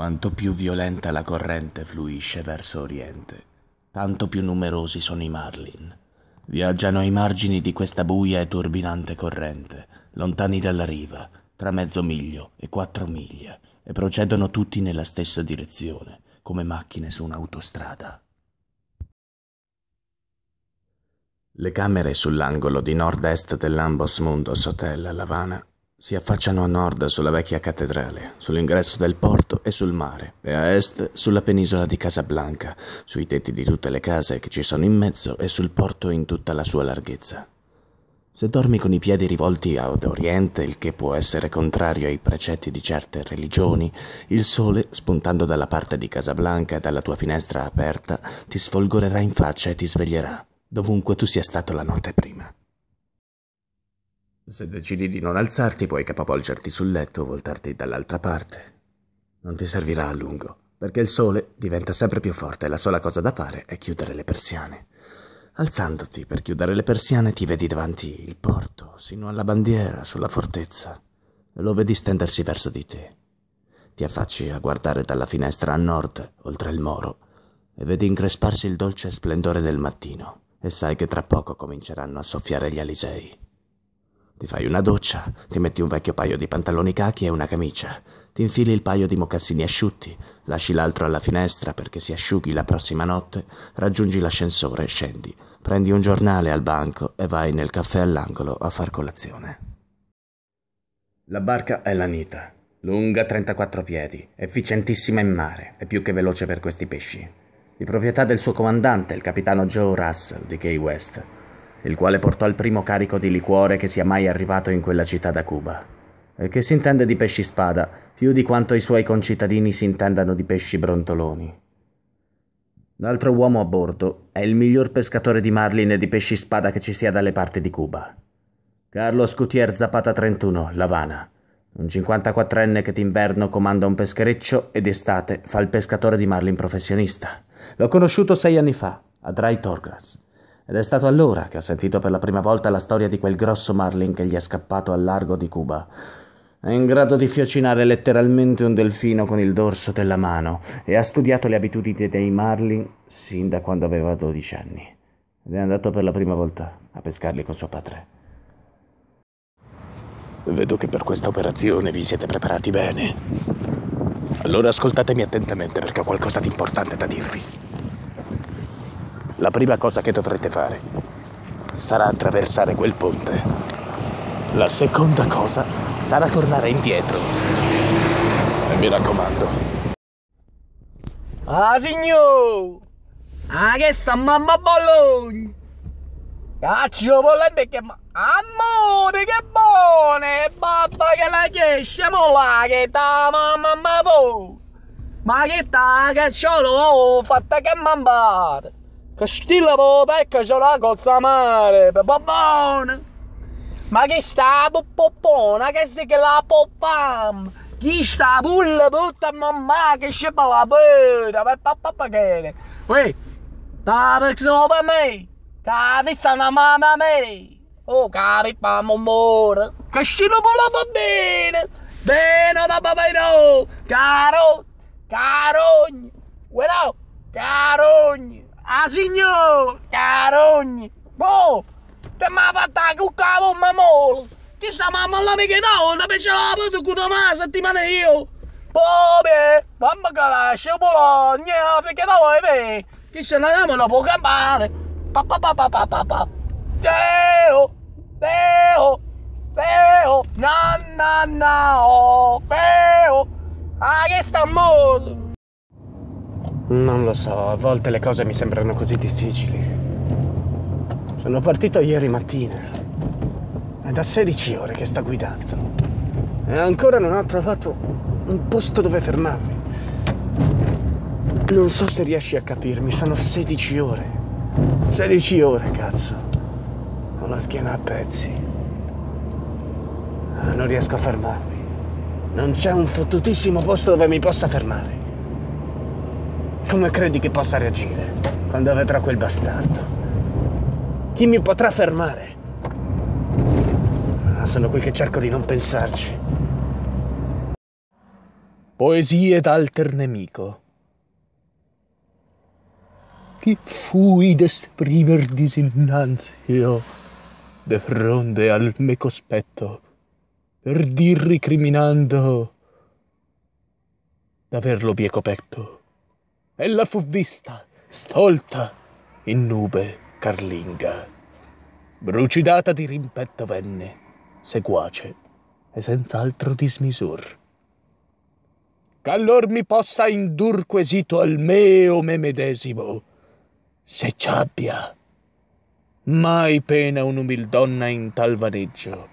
Quanto più violenta la corrente fluisce verso oriente, tanto più numerosi sono i marlin. Viaggiano ai margini di questa buia e turbinante corrente, lontani dalla riva, tra mezzo miglio e quattro miglia, e procedono tutti nella stessa direzione, come macchine su un'autostrada. Le camere sull'angolo di nord-est dell'Ambos Mundos Hotel a Lavana si affacciano a nord sulla vecchia cattedrale, sull'ingresso del porto e sul mare, e a est sulla penisola di Casablanca, sui tetti di tutte le case che ci sono in mezzo e sul porto in tutta la sua larghezza. Se dormi con i piedi rivolti ad oriente, il che può essere contrario ai precetti di certe religioni, il sole, spuntando dalla parte di Casablanca e dalla tua finestra aperta, ti sfolgorerà in faccia e ti sveglierà, dovunque tu sia stato la notte prima. Se decidi di non alzarti, puoi capovolgerti sul letto o voltarti dall'altra parte. Non ti servirà a lungo, perché il sole diventa sempre più forte e la sola cosa da fare è chiudere le persiane. Alzandoti per chiudere le persiane ti vedi davanti il porto, sino alla bandiera, sulla fortezza. e Lo vedi stendersi verso di te. Ti affacci a guardare dalla finestra a nord, oltre il moro, e vedi incresparsi il dolce splendore del mattino, e sai che tra poco cominceranno a soffiare gli alisei. Ti fai una doccia, ti metti un vecchio paio di pantaloni cachi e una camicia, ti infili il paio di mocassini asciutti, lasci l'altro alla finestra perché si asciughi la prossima notte, raggiungi l'ascensore, scendi, prendi un giornale al banco e vai nel caffè all'angolo a far colazione. La barca è la Nita, lunga 34 piedi, efficientissima in mare e più che veloce per questi pesci. Di proprietà del suo comandante, il capitano Joe Russell di Key West, il quale portò il primo carico di liquore che sia mai arrivato in quella città da Cuba, e che si intende di pesci spada più di quanto i suoi concittadini si intendano di pesci brontoloni. L'altro uomo a bordo è il miglior pescatore di marlin e di pesci spada che ci sia dalle parti di Cuba. Carlos Gutier Zapata 31, L'Avana. Un 54enne che d'inverno comanda un peschereccio ed estate fa il pescatore di marlin professionista. L'ho conosciuto sei anni fa, a Dry Torgas. Ed è stato allora che ho sentito per la prima volta la storia di quel grosso marlin che gli è scappato al largo di Cuba. È in grado di fiocinare letteralmente un delfino con il dorso della mano e ha studiato le abitudini dei marlin sin da quando aveva 12 anni. Ed è andato per la prima volta a pescarli con suo padre. Vedo che per questa operazione vi siete preparati bene. Allora ascoltatemi attentamente perché ho qualcosa di importante da dirvi la prima cosa che dovrete fare sarà attraversare quel ponte. La seconda cosa sarà tornare indietro. E mi raccomando. Ah signor! Ah che sta mamma Bologna! Caccio volete che... Amore che buone! Babba che la chiesce, mo la che ta mamma ma Ma che sta cacciolo, oh, fatta che mampare! Che stilla po' pecca c'è la cozza mare, babone! Ma che sta la poppona, che si che la poppam! Chi sta pulla putta mamma che scepa la puta, per papà pagare! Uè, da per me! Cavi una mamma me! Oh, cavi mamma mamore! Che stilla po' la bambina! Bene da papino! Caro! uè no, Carogno! Ah signor! Carogni! Boh! Te m'ha fatta la cucca la pomma molo! Chissà mamma la mica donna, perché la vedo con una settimana io! Boh beh! Mamma che lascia Bologna, perché da vuoi bene? Chissà la dama non può campare! Pa pa pa pa pa pa pa! Teo! Teo! Teo! Na na na! Oh! Teo! Ah che sta morto! Non lo so, a volte le cose mi sembrano così difficili. Sono partito ieri mattina. È da 16 ore che sta guidando. E ancora non ho trovato un posto dove fermarmi. Non so se riesci a capirmi, sono 16 ore. 16 ore, cazzo. Ho la schiena a pezzi. Non riesco a fermarmi. Non c'è un fottutissimo posto dove mi possa fermare. Come credi che possa reagire quando vedrà quel bastardo? Chi mi potrà fermare? Ah, sono qui che cerco di non pensarci. Poesie d'alter nemico. Chi fui d'esprimer disinnanzio de fronte al me cospetto per dir ricriminando d'averlo bieco petto ella fu vista, stolta, in nube carlinga. Brucidata di rimpetto venne, seguace e senz'altro dismisur. Ch'allor mi possa indur quesito al meo me medesimo, se c'abbia. Mai pena un'umil donna in tal vaneggio,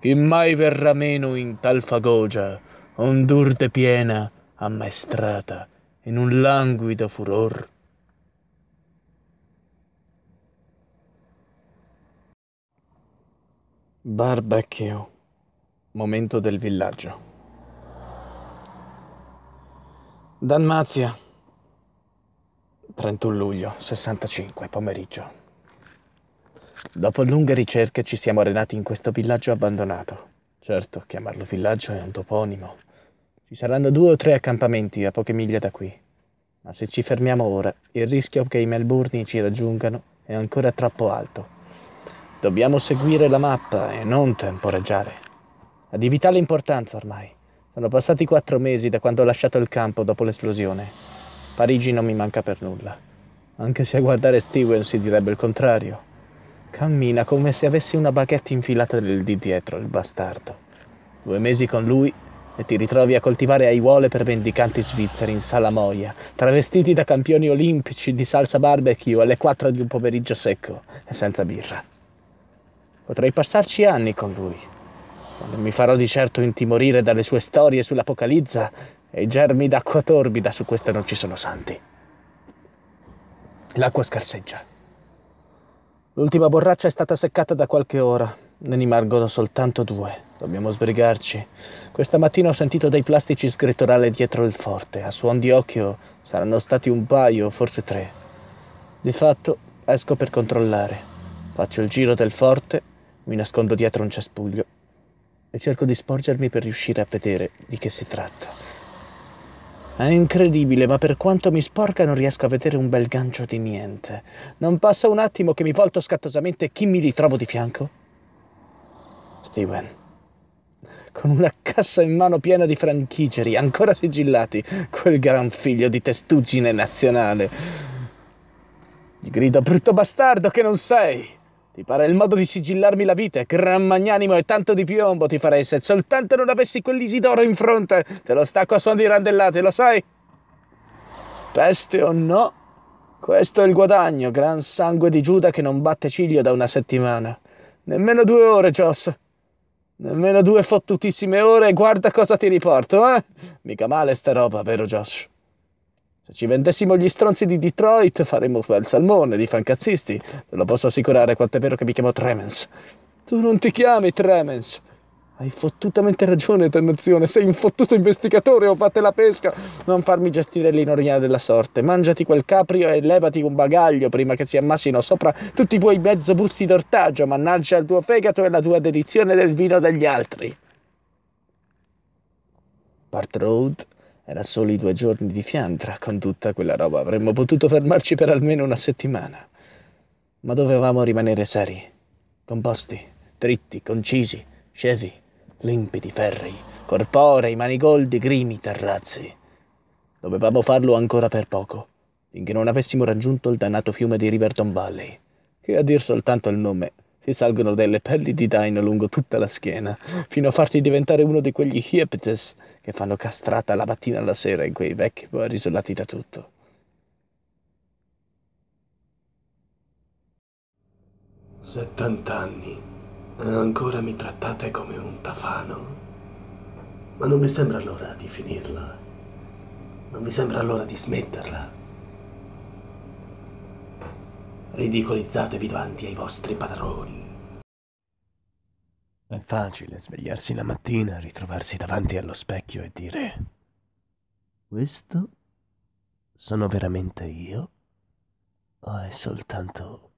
chi mai verrà meno in tal fagogia, ondur piena ammaestrata in un languido furor. Barbecue, momento del villaggio. Dalmazia, 31 luglio 65, pomeriggio. Dopo lunghe ricerche ci siamo arenati in questo villaggio abbandonato. Certo, chiamarlo villaggio è un toponimo, ci saranno due o tre accampamenti a poche miglia da qui, ma se ci fermiamo ora, il rischio che i Melbourne ci raggiungano è ancora troppo alto. Dobbiamo seguire la mappa e non temporeggiare. È di vitale importanza ormai. Sono passati quattro mesi da quando ho lasciato il campo dopo l'esplosione. Parigi non mi manca per nulla. Anche se a guardare Steven si direbbe il contrario. Cammina come se avessi una baguette infilata del di dietro, il bastardo. Due mesi con lui e ti ritrovi a coltivare aiuole per mendicanti svizzeri in salamoia, travestiti da campioni olimpici di salsa barbecue alle 4 di un pomeriggio secco e senza birra. Potrei passarci anni con lui, ma non mi farò di certo intimorire dalle sue storie sull'apocalizza e i germi d'acqua torbida su questa non ci sono santi. L'acqua scarseggia. L'ultima borraccia è stata seccata da qualche ora ne rimangono soltanto due. Dobbiamo sbrigarci. Questa mattina ho sentito dei plastici sgretolare dietro il forte. A suon di occhio saranno stati un paio, forse tre. Di fatto, esco per controllare. Faccio il giro del forte, mi nascondo dietro un cespuglio e cerco di sporgermi per riuscire a vedere di che si tratta. È incredibile, ma per quanto mi sporca non riesco a vedere un bel gancio di niente. Non passa un attimo che mi volto scattosamente e chi mi ritrovo di fianco? Steven, con una cassa in mano piena di franchigeri ancora sigillati, quel gran figlio di testuggine nazionale. Gli grido, brutto bastardo che non sei! Ti pare il modo di sigillarmi la vita, gran magnanimo e tanto di piombo ti farei se soltanto non avessi quell'Isidoro in fronte. Te lo stacco a suon di randellate, lo sai? Peste o no, questo è il guadagno, gran sangue di Giuda che non batte ciglio da una settimana. Nemmeno due ore, Joss. Nemmeno due fottutissime ore guarda cosa ti riporto, eh? Mica male sta roba, vero Josh? Se ci vendessimo gli stronzi di Detroit faremmo quel salmone di fancazzisti. Te lo posso assicurare quanto è vero che mi chiamo Tremens. Tu non ti chiami Tremens. Hai fottutamente ragione, dannazione. Sei un fottuto investigatore o fate la pesca. Non farmi gestire l'inorina della sorte. Mangiati quel caprio e levati un bagaglio prima che si ammassino sopra tutti i tuoi mezzo busti d'ortaggio. Mannaggia il tuo fegato e la tua dedizione del vino degli altri. Part Road era solo i due giorni di Fiandra. Con tutta quella roba avremmo potuto fermarci per almeno una settimana. Ma dovevamo rimanere seri, composti, dritti, concisi, scevi limpidi, ferri, corporei, manigoldi, grimi, terrazzi. Dovevamo farlo ancora per poco, finché non avessimo raggiunto il dannato fiume di Riverton Valley, che a dir soltanto il nome si salgono delle pelli di daino lungo tutta la schiena, fino a farti diventare uno di quegli hiepetes che fanno castrata la mattina alla sera in quei vecchi poi isolati da tutto. Settant'anni. Ancora mi trattate come un tafano. Ma non vi sembra l'ora di finirla? Non vi sembra l'ora di smetterla? Ridicolizzatevi davanti ai vostri padroni. È facile svegliarsi la mattina, ritrovarsi davanti allo specchio e dire questo sono veramente io? O è soltanto